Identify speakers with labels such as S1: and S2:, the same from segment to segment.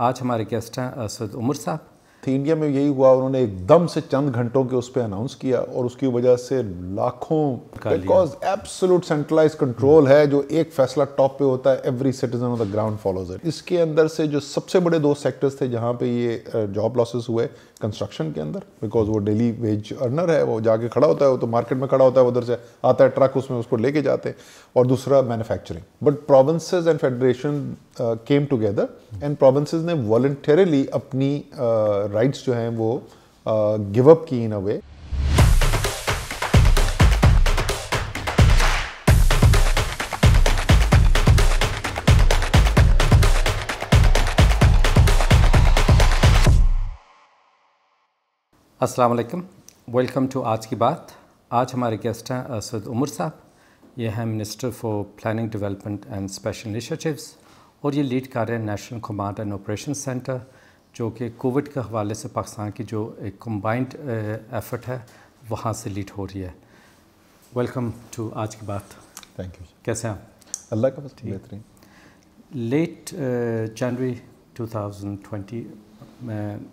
S1: आज हमारे गेस्ट हैं असद उमर साहब
S2: तो इंडिया में यही हुआ उन्होंने एकदम से चंद घंटों के उस पर अनाउंस किया और उसकी वजह से लाखों बिकॉज एब्सोलूट सेंट्रलाइज कंट्रोल है जो एक फैसला टॉप पे होता है every citizen of the ground follows इसके अंदर से जो सबसे बड़े दो सेक्टर्स थे जहां पे ये जॉब लॉसेस हुए कंस्ट्रक्शन के अंदर बिकॉज वो डेली वेज अर्नर है वो जाके खड़ा होता है वो तो मार्केट में खड़ा होता है उधर से आता है ट्रक उसमें उसको लेके जाते हैं और दूसरा manufacturing but provinces and federation came together and provinces ने वॉल्टरली अपनी राइट्स uh, जो हैं वो गिव uh, अप की इन अ वे
S1: अस्सलाम वालेकुम वेलकम टू आज की बात आज हमारे गेस्ट हैं असद उमर साहब ये हैं minister for planning development and special initiatives और ये लीड कर रहे हैं national command and operation centre जो कि कोविड के हवाले से पाकिस्तान की जो एक कम्बाइंड एफर्ट है वहाँ से लीड हो रही है वेलकम टू आज की बात थैंक यू कैसे हैं अल्लाह का बस बेहतरीन लेट जनवरी टू ट्वेंटी में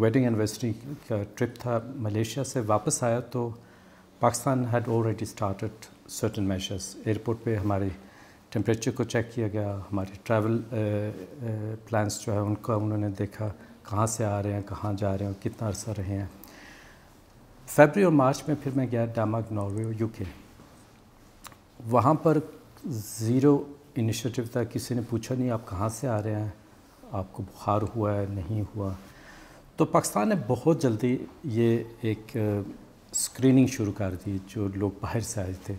S1: वेडिंग एनिवर्सरी का ट्रिप था मलेशिया से वापस आया तो Pakistan had already started certain measures airport पे हमारे टेम्परेचर को चेक किया गया हमारे ट्रैवल प्लान्स जो है उनका उन्होंने देखा कहाँ से आ रहे हैं कहाँ जा रहे हैं कितना अरसा रहे हैं फेबरी और मार्च में फिर मैं गया डेमाग नॉर्वे और यूके वहाँ पर ज़ीरो इनिशिएटिव था किसी ने पूछा नहीं आप कहाँ से आ रहे हैं आपको बुखार हुआ है नहीं हुआ तो पाकिस्तान ने बहुत जल्दी ये एक स्क्रीनिंग शुरू कर दी जो लोग बाहर से आए थे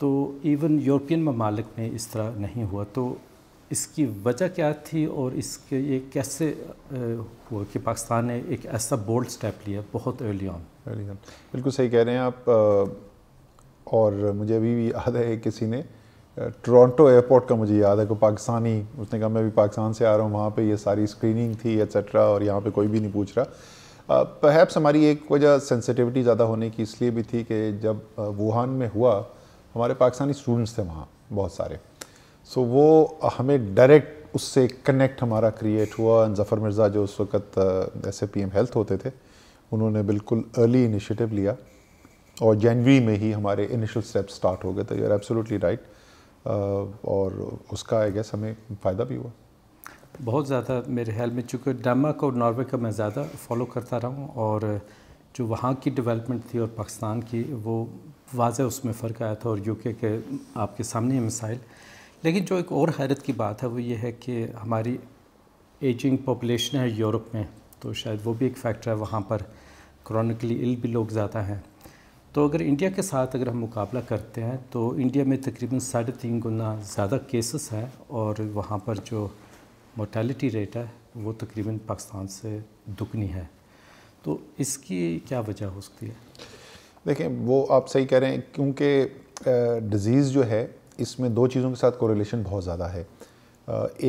S1: तो इवन यूरोपियन ममालिक में इस तरह नहीं हुआ तो इसकी वजह क्या थी और इसके ये कैसे हुआ कि पाकिस्तान ने एक ऐसा बोल्ड स्टेप लिया बहुत अर्ली ऑन
S2: अर्ली ऑन बिल्कुल सही कह रहे हैं आप और मुझे अभी भी याद है किसी ने टोरंटो एयरपोर्ट का मुझे याद है कोई पाकिस्तानी उसने कहा मैं भी पाकिस्तान से आ रहा हूँ वहाँ पे ये सारी स्क्रीनिंग थी एक्सेट्रा और यहाँ पे कोई भी नहीं पूछ रहा परहैप्स हमारी एक वजह सेंसिटिविटी ज़्यादा होने की इसलिए भी थी कि जब वुहान में हुआ हमारे पाकिस्तानी स्टूडेंट्स थे वहाँ बहुत सारे सो वो हमें डायरेक्ट उससे कनेक्ट हमारा क्रिएट हुआ जफ़र मिर्ज़ा जो उस वक्त S A P M health होते थे उन्होंने बिल्कुल अर्ली इनिशिएटिव लिया और जनवरी में ही हमारे इनिशियल स्टेप स्टार्ट हो गए थे यू आर एब्सोल्युटली राइट और उसका आई गेस हमें फ़ायदा भी हुआ
S1: बहुत ज़्यादा मेरे ख्याल में चूँकि डेनमार्क और नॉर्वे का मैं ज़्यादा फॉलो करता रहा हूँ और जो वहाँ की डेवलपमेंट थी और पाकिस्तान की वो वाज उसमें फ़र्क आया था और यूके के आपके सामने मिसाइल लेकिन जो एक और हैरत की बात है वो ये है कि हमारी एजिंग पॉपुलेशन है यूरोप में तो शायद वो भी एक फैक्टर है वहाँ पर क्रॉनिकली इल भी लोग ज़्यादा हैं तो अगर इंडिया के साथ अगर हम मुकाबला करते हैं तो इंडिया में तकरीबन साढ़े तीन गुना ज़्यादा केसेस हैं और वहाँ पर जो मोटेलिटी रेट है वो तकरीबन पाकिस्तान से दुगनी है तो इसकी क्या वजह हो सकती
S2: है देखें वो आप सही कह रहे हैं क्योंकि डिज़ीज़ जो है इसमें दो चीज़ों के साथ कोरिलेशन बहुत ज़्यादा है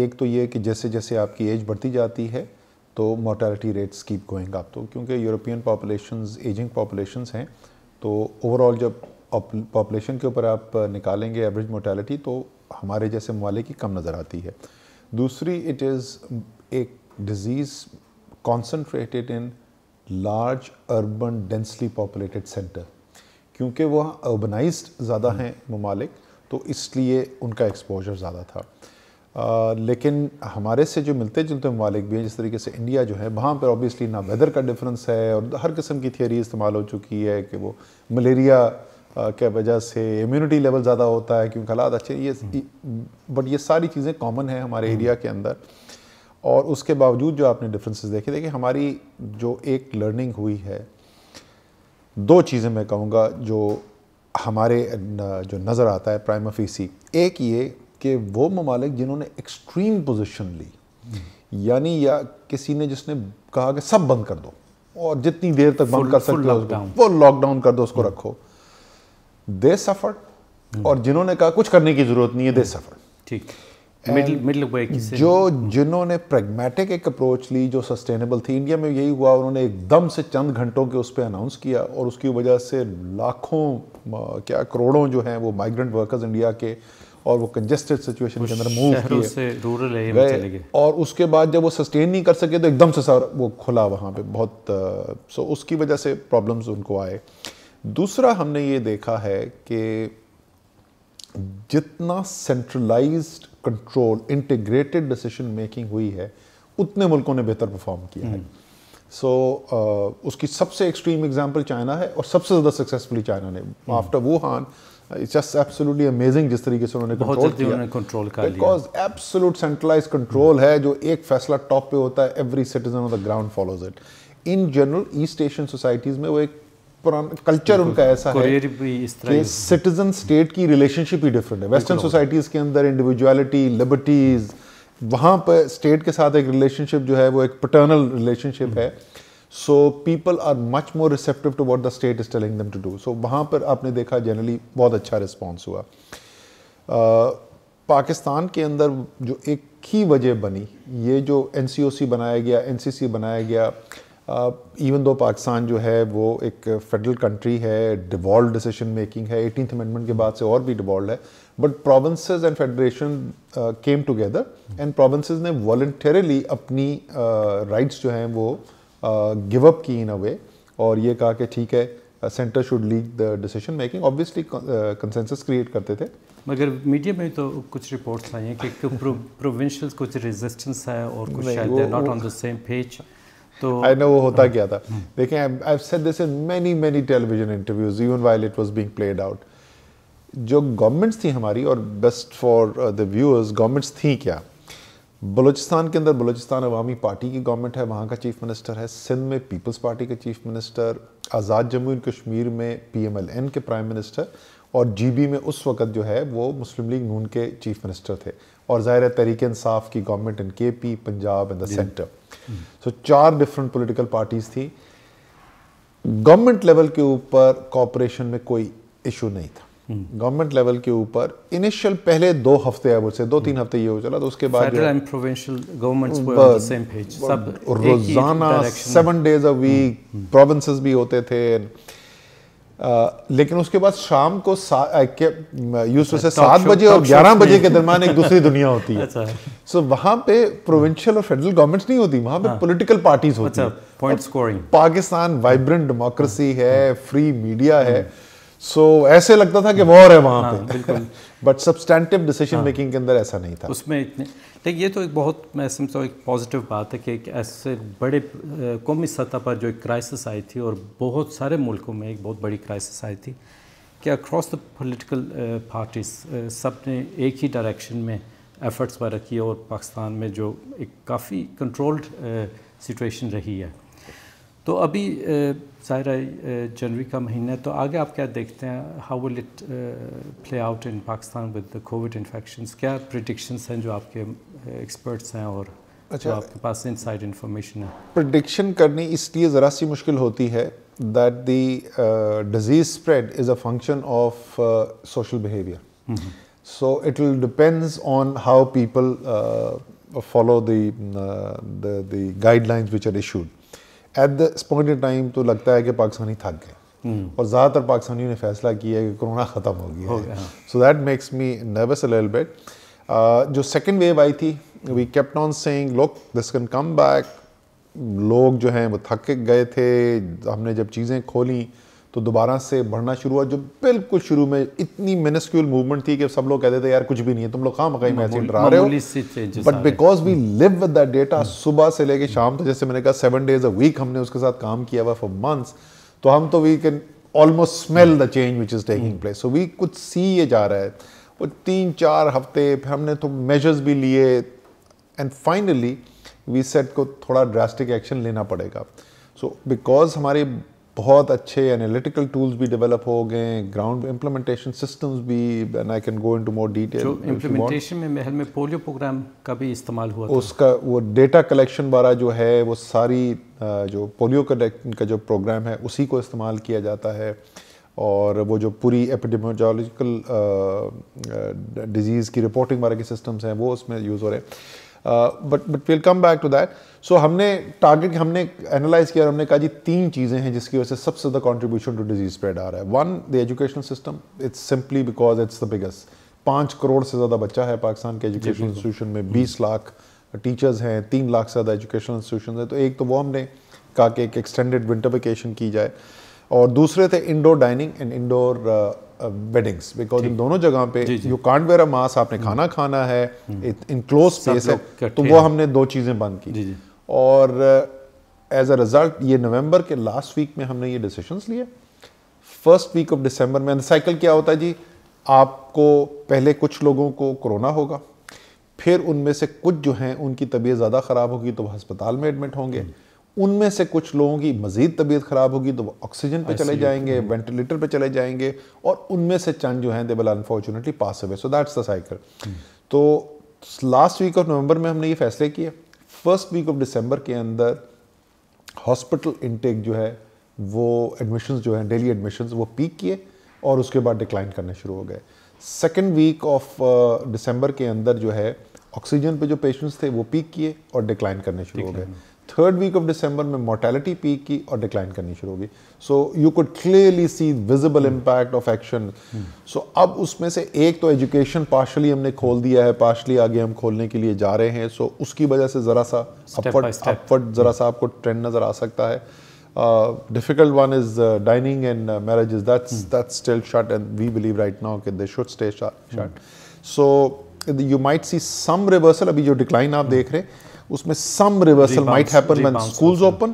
S2: एक तो ये कि जैसे जैसे आपकी एज बढ़ती जाती है तो मोटेलिटी रेट्स कीप गोइंग आप तो क्योंकि यूरोपियन पॉपुलेशन एजिंग पॉपुलेशन हैं तो ओवरऑल जब पॉपुलेशन के ऊपर आप निकालेंगे एवरेज मोटेलिटी तो हमारे जैसे ममालिक की कम नज़र आती है दूसरी इट इज़ एक disease concentrated in large urban densely populated centre क्योंकि वह अर्बनाइज ज़्यादा हम्म। हैं ममालिक तो इसलिए उनका एक्सपोजर ज़्यादा था आ, लेकिन हमारे से जो मिलते जुलते ममालिक भी हैं जिस तरीके से इंडिया जो है वहाँ पर ऑब्वियसली ना वेदर का डिफरेंस है और हर किस्म की थियरी इस्तेमाल हो चुकी है कि वो मलेरिया के वजह से इम्यूनिटी लेवल ज़्यादा होता है क्योंकि हालात अच्छे ये बट हम्म। ये सारी चीज़ें कॉमन है हमारे एरिया हम्म। के अंदर और उसके बावजूद जो आपने डिफरेंसेस देखे देखिए हमारी जो एक लर्निंग हुई है दो चीज़ें मैं कहूँगा जो हमारे जो नज़र आता है प्राइम फीसी एक ये कि वो ममालिक जिन्होंने एक्सट्रीम पोजिशन ली यानी या किसी ने जिसने कहा कि सब बंद कर दो और जितनी देर तक बंद कर सकते हो वो लॉकडाउन कर दो उसको hmm. रखो दे सफर और जिन्होंने कहा कुछ करने की जरूरत नहीं है दे hmm. सफर ठीक जो जिन्होंने प्रेगमेटिक एक अप्रोच ली जो सस्टेनेबल थी इंडिया में यही हुआ उन्होंने एकदम से चंद घंटों के उस पर अनाउंस किया और उसकी वजह से लाखों क्या करोड़ों जो हैं वो माइग्रेंट वर्कर्स इंडिया के और वो कंजेस्टेड सिचुएशन के अंदर मूव किए गए और उसके बाद जब वो सस्टेन नहीं कर सके तो एकदम से सर वो खुला वहाँ पे बहुत सो uh, उसकी वजह से प्रॉब्लम्स उनको आए दूसरा हमने ये देखा है कि जितना centralised control integrated decision making हुई है उतने मुल्कों ने बेहतर परफॉर्म किया है सो हम्म। so, uh, उसकी सबसे एक्सट्रीम एग्जांपल चाइना है और सबसे ज़्यादा सक्सेसफुली चाइना ने after hmm. Wuhan it's just absolutely amazing जिस तरीके से उन्होंने कंट्रोल किया उन्होंने कंट्रोल कर लिया बिकॉज एब्सोल्यूट सेंट्रलाइज्ड कंट्रोल है जो एक फैसला टॉप पे होता है every citizen on the ground follows it in general East Asian societies में वो एक कल्चर उनका ऐसा है कि सिटीजन स्टेट की रिलेशनशिप ही डिफरेंट है वेस्टर्न सोसाइटीज़ के अंदर इंडिविजुअलिटी लिबर्टीज़ वहां पर स्टेट के साथ एक रिलेशनशिप जो है वो एक पटर्नल हम्म। रिलेशनशिप है so people are much more receptive to what the state is telling them to do so वहाँ पर आपने देखा जनरली बहुत अच्छा रिस्पॉन्स हुआ पाकिस्तान के अंदर जो एक ही वजह बनी ये जो एन सी सी ओ बनाया गया एन सी सी बनाया गया इवन दो पाकिस्तान जो है वो एक फेडरल कंट्री है डिवॉल्व डिसीशन मेकिंग है एटीन अमेंडमेंट के बाद से और भी डिवॉल्व है but province and federation came together and province ने वॉल्टरली अपनी राइट्स uh, जो हैं वो गिव अप की इन अ वे और ये कहा कि ठीक है centre should lead the decision making obviously consensus create करते थे
S1: मगर मीडिया में तो कुछ रिपोर्ट्स आई हैं कि प्रोविंशियल तो कुछ रेजिस्टेंस है और कुछ शायद not on the same page तो आई नो वो होता हाँ। क्या था
S2: देखें I have said this in many many television interviews even while it was being played out जो गवर्नमेंट्स थी हमारी और best for the viewers governments थी क्या बलूचिस्तान के अंदर बलूचिस्तान अवामी पार्टी की गवर्नमेंट है वहाँ का चीफ मिनिस्टर है सिंध में पीपल्स पार्टी के chief minister Azad Jammu and Kashmir में पीएमएलएन के प्राइम मिनिस्टर और जीबी में उस वक़्त जो है वो मुस्लिम लीग नून के चीफ मिनिस्टर थे और ज़ाहिर तहरीक इंसाफ की government in K P Punjab and the centre so hmm. चार डिफरेंट पोलिटिकल पार्टीज़ थी गवर्नमेंट लेवल के ऊपर कॉपरेशन में कोई इशू नहीं था गवर्नमेंट लेवल के ऊपर इनिशियल पहले दो हफ्ते अब उसे दो तीन हम्म। हफ्ते ये हो चला तो उसके बाद
S1: रोजाना seven
S2: days a week province भी होते थे आ, लेकिन उसके बाद शाम को यूसुफ से अच्छा, सात बजे और ग्यारह बजे के दरमियान एक दूसरी दुनिया होती है सो अच्छा। so, वहां पे प्रोविंशियल और फेडरल गवर्नमेंट्स नहीं होती वहां पे पॉलिटिकल हाँ। पार्टीज होती अच्छा, है point scoring Pakistan vibrant democracy है फ्री मीडिया है सो so, ऐसे लगता था कि वॉर है वहाँ हाँ, पे बिल्कुल बट सब्सटैंटिव डिसीजन मेकिंग के अंदर ऐसा नहीं था
S1: उसमें इतने लेकिन ये तो एक बहुत मैं समझता हूँ एक पॉजिटिव बात है कि एक ऐसे बड़े कौमी सतह पर जो एक क्राइसिस आई थी और बहुत सारे मुल्कों में एक बहुत बड़ी क्राइसिस आई थी कि अक्रॉस द पोलिटिकल पार्टीज सब ने एक ही डायरेक्शन में एफर्ट्स वगैरह किए और पाकिस्तान में जो एक काफ़ी कंट्रोल्ड सिचुएशन रही है तो अभी ज़ाहिर है जनवरी का महीना है तो आगे आप क्या देखते हैं how will it play out in Pakistan with the COVID infection क्या प्रडिक्शंस हैं जो आपके एक्सपर्ट्स हैं और अच्छा जो आपके पास साइड इन्फॉर्मेशन है
S2: प्रडिक्शन करनी इसलिए ज़रा सी मुश्किल होती है that the disease spread is a function of social behaviour so it will depends on how people follow follow the, uh, the, at this point in time तो लगता है कि पाकिस्तानी थक गए हम्म। और ज़्यादातर पाकिस्तानियों ने फैसला किया है कि कोरोना ख़त्म हो गया so that makes me nervous albeit जो सेकेंड वेव आई थी we kept on saying look this can come back लोग जो हैं वो थक गए थे हमने जब चीज़ें खोली तो दोबारा से बढ़ना शुरू हुआ जो बिल्कुल शुरू में इतनी मिनस्क्यूल मूवमेंट थी कि सब लोग कहते थे यार कुछ भी नहीं है तुम लोग खाम खाई मैसेज डरा रहे हो but because we live with that data सुबह से लेके शाम तक जैसे मैंने कहा सेवन डेज अ वीक हमने उसके साथ काम किया हुआ फॉर मंथ्स तो हम तो we can almost smell the change which is taking place so we कुछ सी ये जा रहा है वो तीन चार हफ्ते फिर हमने तो मेजर्स भी लिए एंड फाइनली वी सेट को थोड़ा ड्रास्टिक एक्शन लेना पड़ेगा सो so, बिकॉज हमारी बहुत अच्छे एनालिटिकल टूल्स भी डेवलप हो गए ग्राउंड इम्प्लीमेंटेशन सिस्टम्स भी and I can go into more detail implementation
S1: में महल में पोलियो प्रोग्राम का भी इस्तेमाल हुआ उसका
S2: वो डेटा कलेक्शन वाला जो है वो सारी जो पोलियो का जो प्रोग्राम है उसी को इस्तेमाल किया जाता है और वो जो पूरी एपिडेमोलॉजिकल डिजीज़ की रिपोर्टिंग वाले के सिस्टम्स हैं वो उसमें यूज़ हो रहे हैं but but will come back to that so हमने टारगेट हमने एनालाइज किया और हमने कहा जी तीन चीज़ें हैं जिसकी वजह से सबसे ज़्यादा कॉन्ट्रीब्यूशन टू डिजीज स्प्रेड आ रहा है one the education system it's simply because it's the biggest पाँच करोड़ से ज़्यादा बच्चा है पाकिस्तान के एजुकेशन इंस्टीट्यूशन में बीस हम्म। लाख टीचर्स हैं तीन लाख से ज़्यादा एजुकेशन इंस्टीट्यूशन हैं तो एक तो वो हमने कहा कि एक एक्सटेंडेड विंटर वेकेशन की जाए और दूसरे थे indoor dining and indoor weddings because इन दोनों जगह पे you can't wear a mask आपने खाना हम्म। खाना है इन क्लोज स्पेस है तो वो हमने दो चीज़ें बंद की जी जी। और एज अ रिजल्ट ये नवंबर के लास्ट वीक में हमने ये डिसीशन लिए फर्स्ट वीक ऑफ दिसंबर में साइकिल क्या होता है जी आपको पहले कुछ लोगों को कोरोना होगा फिर उनमें से कुछ जो हैं उनकी तबीयत ज़्यादा ख़राब होगी तो वह अस्पताल में एडमिट होंगे हम्म। उनमें से कुछ लोगों की मजीद तबीयत ख़राब होगी तो वो ऑक्सीजन पे चले जाएंगे वेंटिलेटर पे चले जाएंगे और उनमें से चंद जो हैं they will unfortunately pass away so that's the cycle तो लास्ट वीक ऑफ नवंबर में हमने ये फैसले किए फर्स्ट वीक ऑफ दिसंबर के अंदर हॉस्पिटल इनटेक जो है वो एडमिशन जो है डेली एडमिशन वो पीक किए और उसके बाद डिक्लाइन करने शुरू हो गए सेकेंड वीक ऑफ दिसंबर के अंदर जो है ऑक्सीजन पे जो पेशेंट्स थे वो पीक किए और डिक्लाइन करने शुरू हो गए थर्ड वीक ऑफ दिसंबर में मोर्टेलिटी पीक की और डिक्लाइन करनी शुरू होगी so you could clearly see visible impact of action so अब उसमें से एक तो एजुकेशन पार्शली हमने खोल दिया है पार्शली आगे हम खोलने के लिए जा रहे हैं सो so उसकी वजह से ज़रा सा अपवर्ड अपवर्ड ज़रा सा आपको ट्रेंड नज़र आ सकता है difficult one is dining and marriage is marriages. That's mm. that's still shut, and we believe right now that they should stay shut. Mm. So you might अभी जो डिक्लाइन आप hmm. देख रहे हैं उसमें some reversal might happen when schools open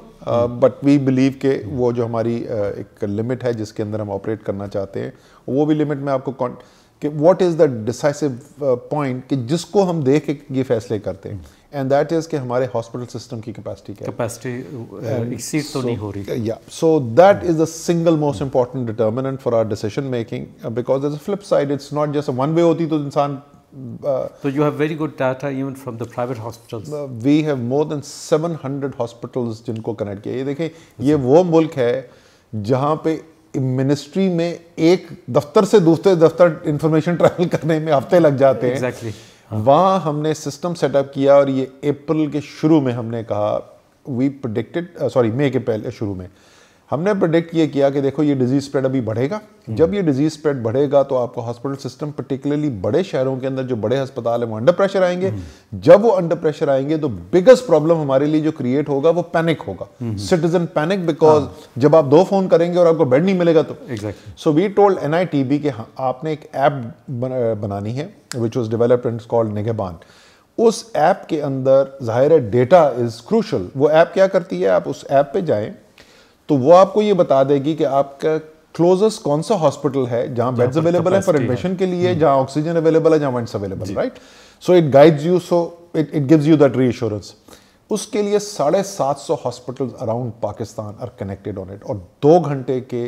S2: but we believe के वो जो हमारी uh, एक लिमिट है जिसके अंदर हम ऑपरेट करना चाहते हैं वो भी लिमिट में आपको कि what is the decisive point कि जिसको हम देख के ये फैसले करते हैं एंड दैट इज़ कि हमारे हॉस्पिटल सिस्टम की कैपेसिटी क्या कैपेसिटी uh, तो नहीं हो रही या so that is the single most important determinant for our decision making because is flip side it's not just one way होती तो इंसान Uh, so you have very good data even from the private hospitals. Uh, we have more than 700 hospitals जिनको connect किया ये देखिए ये वो मुल्क है जहाँ पे मिनिस्ट्री में एक दफ्तर से दूसरे दफ्तर इंफॉर्मेशन ट्रैवल करने में हफ्ते लग जाते हैं exactly. हाँ। वहाँ हमने सिस्टम सेटअप किया और ये अप्रैल के शुरू में हमने कहा वी प्रोडिक्टेड सॉरी मई के पहले शुरू में हमने प्रोडिक्ट ये किया कि देखो ये डिजीज़ स्प्रेड अभी बढ़ेगा हम्म। जब ये डिजीज़ स्प्रेड बढ़ेगा तो आपको हॉस्पिटल सिस्टम पर्टिकुलरली बड़े शहरों के अंदर जो बड़े अस्पताल हैं वो अंडर प्रेशर आएंगे हम्म। जब वो अंडर प्रेशर आएंगे तो बिगेस्ट प्रॉब्लम हमारे लिए जो क्रिएट होगा वो पैनिक होगा सिटीजन पैनिक बिकॉज जब आप दो फोन करेंगे और आपको बेड नहीं मिलेगा तो so we told N I T B के आपने एक ऐप बनानी है which was developed and called Nigehbaan उस ऐप के अंदर जाहिर है डेटा इज क्रूशल वो ऐप क्या करती है आप उस ऐप पे जाएं तो वो आपको ये बता देगी कि आपका क्लोजेस्ट कौन सा हॉस्पिटल है जहां बेड्स अवेलेबल है फॉर एडमिशन के लिए जहां ऑक्सीजन अवेलेबल है जहां vents available right so it guides you so it it gives you that reassurance उसके लिए साढ़े सात सौ hospital around Pakistan are connected on it और दो घंटे के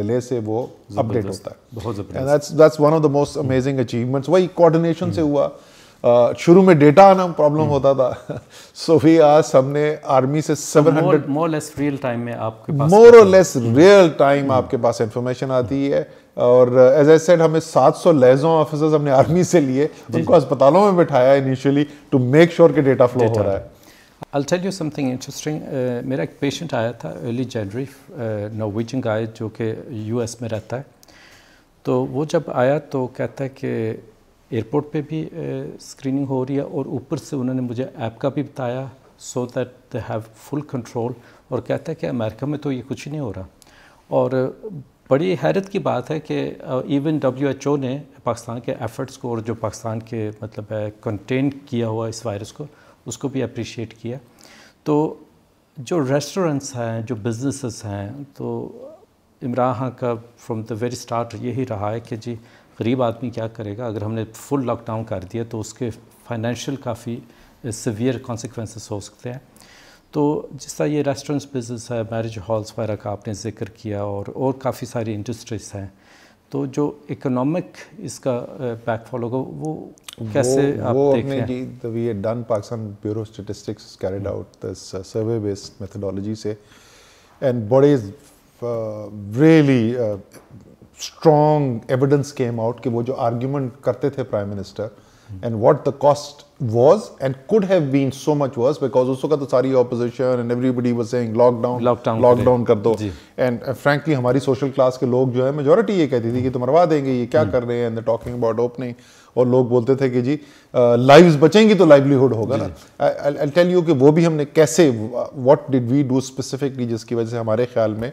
S2: डिले से वो अपडेट होता है बहुत that's one of the most amazing achievements वही कोऑर्डिनेशन से हुआ शुरू में डेटा आना प्रॉब्लम हम्म। होता था सो भी आज हमने आर्मी से seven hundred more less real time में आपके पास मोर और लेस रियल टाइम आपके पास इंफॉर्मेशन आती है और एज ए सेड हमें 700 सौ लेजों ऑफिसर्स हमने आर्मी से लिए उनको अस्पतालों में बिठाया इनिशियली टू मेक श्योर के डेटा फ्लो हो रहा है I tell you
S1: something interesting मेरा एक पेशेंट आया था अर्ली जनवरी नोविजन गाय जो कि यूएस में रहता है तो वो जब आया तो कहता है कि एयरपोर्ट पे भी स्क्रीनिंग हो रही है और ऊपर से उन्होंने मुझे ऐप का भी बताया so that they have full control और कहता है कि अमेरिका में तो ये कुछ नहीं हो रहा और बड़ी हैरत की बात है कि इवन डब्ल्यू एच ओ ने पाकिस्तान के एफ़र्ट्स को और जो पाकिस्तान के मतलब है कंटेन किया हुआ इस वायरस को उसको भी अप्रिशिएट किया तो जो रेस्टोरेंट्स हैं जो बिजनेसेस हैं तो इमरान का फ्रॉम द वेरी स्टार्ट यही रहा है कि जी गरीब आदमी क्या करेगा अगर हमने फुल लॉकडाउन कर दिया तो उसके फाइनेंशियल काफ़ी सिवियर कॉन्सिक्वेंस हो सकते हैं तो जिस तरह ये रेस्टोरेंट्स बिजनेस है मैरिज हॉल्स वगैरह का आपने जिक्र किया और और काफ़ी
S2: सारी इंडस्ट्रीज हैं
S1: तो जो इकोनॉमिक इसका बैकफॉल uh, होगा वो
S2: कैसे वो, आप वो देख रहे हैं जी done Pakistan bureau statistics carried out this survey based methodology से एंड बड़े really uh, uh, strong evidence came out कि वो जो आर्ग्यूमेंट करते थे prime minister and what the cost was and could have been so much worse because उस वक्त तो सारी opposition and everybody was saying lockdown lockdown कर दो एंड फ्रेंकली uh, हमारी सोशल क्लास के लोग जो है मेजोरिटी ये कहती थी कि तुम मरवा देंगे ये क्या हम्म। कर रहे हैं टॉकिंग अबाउट ओपनिंग और लोग बोलते थे कि जी लाइव्स बचेंगी तो लाइवलीहुड होगा ना आई टेल यू कि वो भी हमने कैसे what did we do specifically जिसकी वजह से हमारे ख्याल में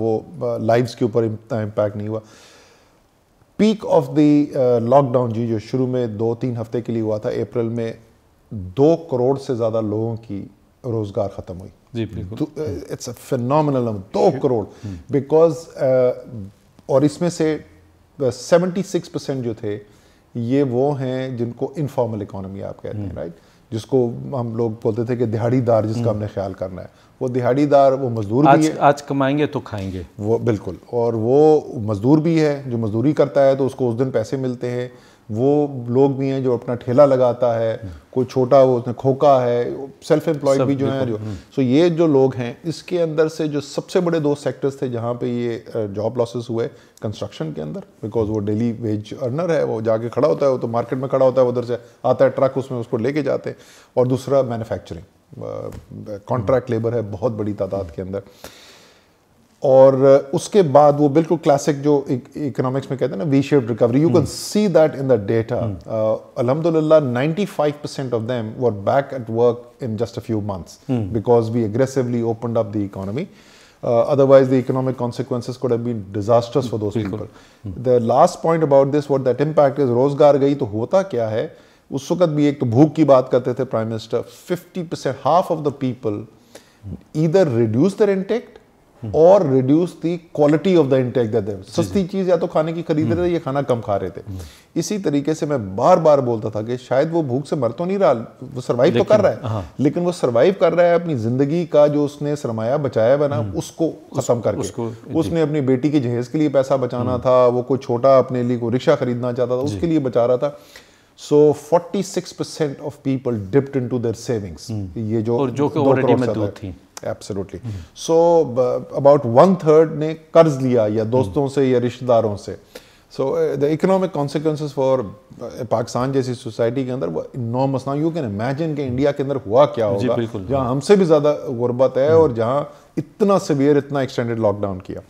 S2: वो लाइव्स के ऊपर इतना इम्पैक्ट नहीं हुआ पीक ऑफ द लॉकडाउन जी जो शुरू में दो तीन हफ्ते के लिए हुआ था अप्रैल में दो करोड़ से ज़्यादा लोगों की रोज़गार ख़त्म हुई इट्स अ फिनल दो करोड़ बिकॉज uh, और इसमें से सेवेंटी सिक्स परसेंट जो थे ये वो हैं जिनको इनफॉर्मल इकोनॉमी आप कहते हैं राइट हम्म। जिसको हम लोग बोलते थे कि दिहाड़ीदार जिसका हम्म। हमने ख्याल करना है वो दिहाड़ीदार वो मजदूर भी है
S1: आज कमाएंगे तो खाएंगे
S2: वो बिल्कुल और वो मजदूर भी है जो मजदूरी करता है तो उसको उस दिन पैसे मिलते हैं वो लोग भी हैं जो अपना ठेला लगाता है कोई छोटा वो उसने खोखा है सेल्फ एम्प्लॉयड भी जो है जो सो हम्म। ये जो लोग हैं इसके अंदर से जो सबसे बड़े दो सेक्टर्स थे जहाँ पे ये जॉब लॉसेस हुए कंस्ट्रक्शन के अंदर बिकॉज वो डेली वेज अर्नर है वो जाके खड़ा होता है वो तो मार्केट में खड़ा होता है उधर से आता है ट्रक उसमें उसको लेके जाते हैं और दूसरा मैनुफैक्चरिंग कॉन्ट्रैक्ट लेबर है बहुत बड़ी तादाद के अंदर और उसके बाद वो बिल्कुल क्लासिक जो इकोनॉमिक्स e- में कहते हैं ना V shape recovery you can see that in the data अलहमदुल्ला अलहमदिल्ला five percent of them were back at work in just a few months because we aggressively open up the economy otherwise the economic consequences could have been disastrous for those people hmm. the last point about this what that impact is rozgar gayi to hota kya उस वक्त भी एक तो भूख की बात करते थे prime minister fifty percent half of the people इधर रिड्यूस दर इंटेक्ट और reduce the quality of the intake that them सस्ती चीज़ या तो खाने की खरीद रहे थे हम्म। या खाना कम खा रहे थे हम्म। इसी तरीके से मैं बार बार बोलता था कि शायद वो भूख से मर तो नहीं रहा वो सर्वाइव तो कर रहा है हाँ। लेकिन वो सर्वाइव कर रहा है अपनी ज़िंदगी का जो उसने सरमाया बचाया बना हम्म। उसको ख़त्म करके उसको, उसने अपनी बेटी के जहेज़ के लिए पैसा बचाना था वो कोई छोटा अपने लिए कोई रिक्शा खरीदना चाहता था उसके लिए बचा रहा था so so, 46% of people dipped to their savings ये जो थी absolutely so about one third ने कर्ज लिया या दोस्तों से या रिश्तेदारों से so the economic consequence for Pakistan जैसी सोसाइटी के अंदर वो इनॉमस ना यू कैन इमेजिन कि इंडिया के अंदर हुआ क्या होगा जहाँ हमसे भी ज़्यादा गुर्बत है हम्म। और जहाँ इतना सिवियर इतना एक्सटेंडेड लॉकडाउन किया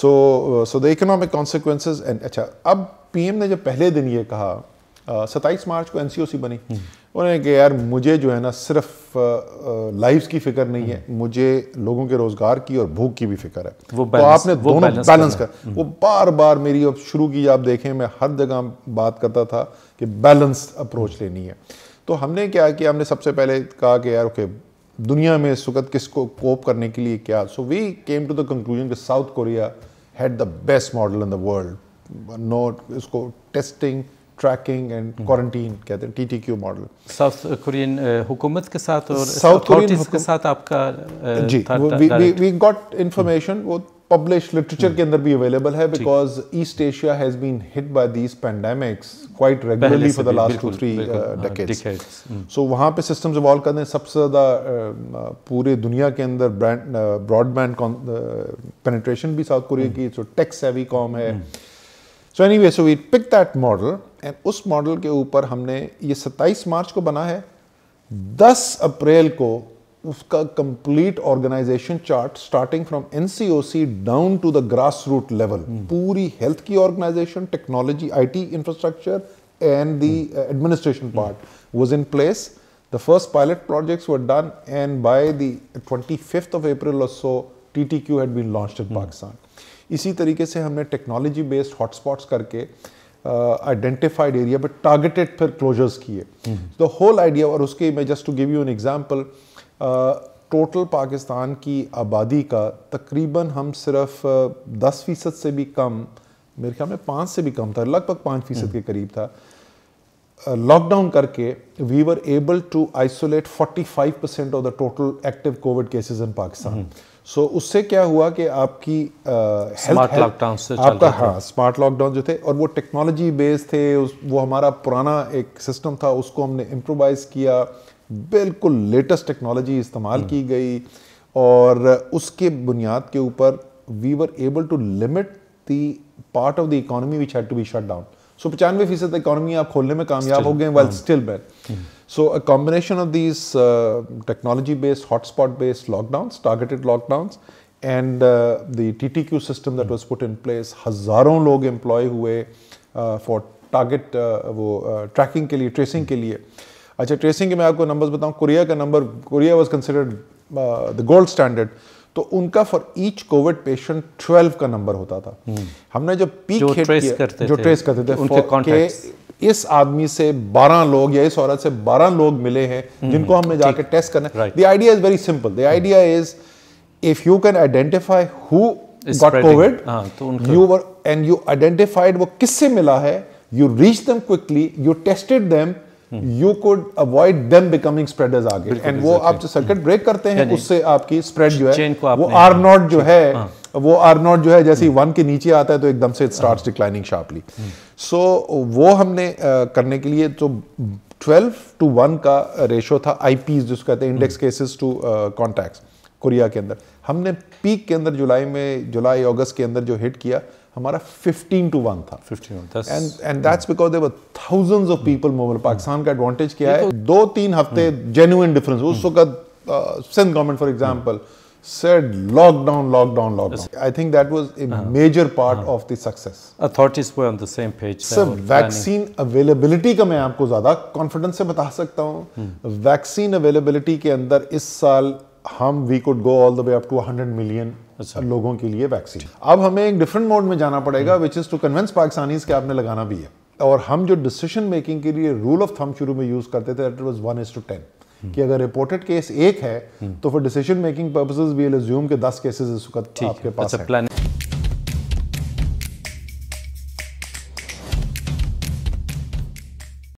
S2: so so the economic consequence and अच्छा अब पीएम ने जब पहले दिन ये कहा uh, सत्ताईस uh, मार्च को एनसीओसी बनी हम्म। उन्होंने कहा यार मुझे जो है ना सिर्फ लाइफ की फिक्र नहीं है हम्म। मुझे लोगों के रोजगार की और भूख की भी फिक्र है वो तो आपने वो दोनों बैलेंस, बैलेंस कर हम्म। वो बार बार मेरी अब शुरू की आप देखें मैं हर जगह बात करता था कि बैलेंस अप्रोच हम्म। लेनी है तो हमने क्या किया हमने सबसे पहले कहा कि यार ओके दुनिया में इस वक्त किसको कोप करने के लिए क्या so we came to the conclusion कि South Korea had the best model in the world note इसको टेस्टिंग ट्रैकिंग एंड क्वारंटीन कहते हैं टी मॉडल साउथ
S1: कोरियन हुकूमत के साथ और साउथ कोरियन के साथ आपका uh, जी
S2: वी गॉट इंफॉर्मेशन वो पब्लिश लिटरेचर के अंदर भी अवेलेबल है because East Asia has been hit by these pandemics quite regularly for the last two three
S1: decades
S2: so वहाँ पे सिस्टम्स इवॉल्व करने हैं सबसे ज़्यादा पूरे दुनिया के अंदर ब्रांड ब्रॉडबैंड पेनिट्रेशन भी साउथ कोरिया की सो टेक्स हैवी कॉम है so anyway so we pick that model and उस मॉडल के ऊपर हमने ये 27 मार्च को बना है 10 अप्रैल को उसका complete organisation chart starting from NCOC down to the grass root level पूरी हेल्थ की organisation technology IT infrastructure and the administration part was in place the first pilot projects were done and by the 25th of April और so TTQ had been launched in Pakistan hmm. इसी तरीके से हमने technology based hotspots करके identified area but targeted फिर closures किए the whole idea और उसके मैं just to give you an example total Pakistan की आबादी का तकरीबन हम सिर्फ uh, दस फीसद से भी कम मेरे ख्याल में पाँच से भी कम था लगभग पाँच फीसद हम्म। के करीब था लॉकडाउन uh, करके we were able to isolate 45 percent of the total active covid cases in Pakistan so so, उससे क्या हुआ कि आपकी स्मार्ट uh, लॉकडाउन से आपका हाँ स्मार्ट लॉकडाउन जो थे और वो टेक्नोलॉजी बेस्ड थे उस वो हमारा पुराना एक सिस्टम था उसको हमने इम्प्रोवाइज़ किया बिल्कुल लेटेस्ट टेक्नोलॉजी इस्तेमाल हम्म। की गई और उसके बुनियाद के ऊपर we were able to limit the part of the economy which had to be shut down so पचानवे फीसद इकानमी आप खोलने में कामयाब हो गए well still bad so a combination of these technology based hotspot based lockdown targeted lockdown and the Q system that was put in place हज़ारों लोग एम्प्लॉय हुए फॉर uh, टारगेट uh, वो ट्रैकिंग uh, के लिए tracing के लिए अच्छा tracing के मैं आपको नंबर्स बताऊं कोरिया का number Korea was considered the gold standard तो उनका for each covid patient twelve का नंबर होता था हम्म। हमने जो पीक जो ट्रेस करते जो ट्रेस करते थे उनके इस आदमी से बारह लोग या इस औरत से बारह लोग मिले हैं हम्म। जिनको हमने जाके टेस्ट करना the idea is very simple the idea is if you can identify who got covid you were and you identified वो किससे मिला है you reach them quickly you tested them you could avoid them becoming spreaders आगे and वो आप जो circuit break करते हैं उससे आपकी स्प्रेड जो है वो आर नॉट हाँ, जो है हाँ। वो आर नॉट जो है जैसे वन hmm. के नीचे आता है तो एकदम से स्टार्ट डिक्लाइनिंग शार्पली सो वो हमने करने के लिए तो 12 टू 1 का रेशो था आई पीज जिसको कहते हैं index cases to contact Korea के अंदर हमने पीक के अंदर जुलाई में जुलाई अगस्त के अंदर जो हिट किया हमारा 15 टू वन था 15 and and that's because there were thousands of people mobile Pakistan का एडवांटेज क्या है दो तीन हफ्ते जेन्युइन हम्म। डिफरेंस उस हम्म। वक्त Sindh government for example said lockdown, lockdown, lockdown. I think that was a uh-huh. major part uh-huh. of the success.
S1: Authorities were on the same page. Vaccine
S2: availability का मैं आपको ज़्यादा कॉन्फिडेंस से बता सकता हूँ वैक्सीन हम्म। अवेलेबिलिटी के अंदर इस साल हम we could go all the way up to 100 million अच्छा। लोगों के लिए वैक्सीन अब हमें एक डिफरेंट मोड में जाना पड़ेगा which is to convince Pakistani के आपने लगाना भी है और हम जो डिसीजन मेकिंग के लिए रूल ऑफ थम शुरू में यूज़ करते थे was one is to ten कि अगर रिपोर्टेड केस एक है हम्म। तो for decision making purposes we के दस केसेज इस वक्त आपके पास अच्छा,
S1: है।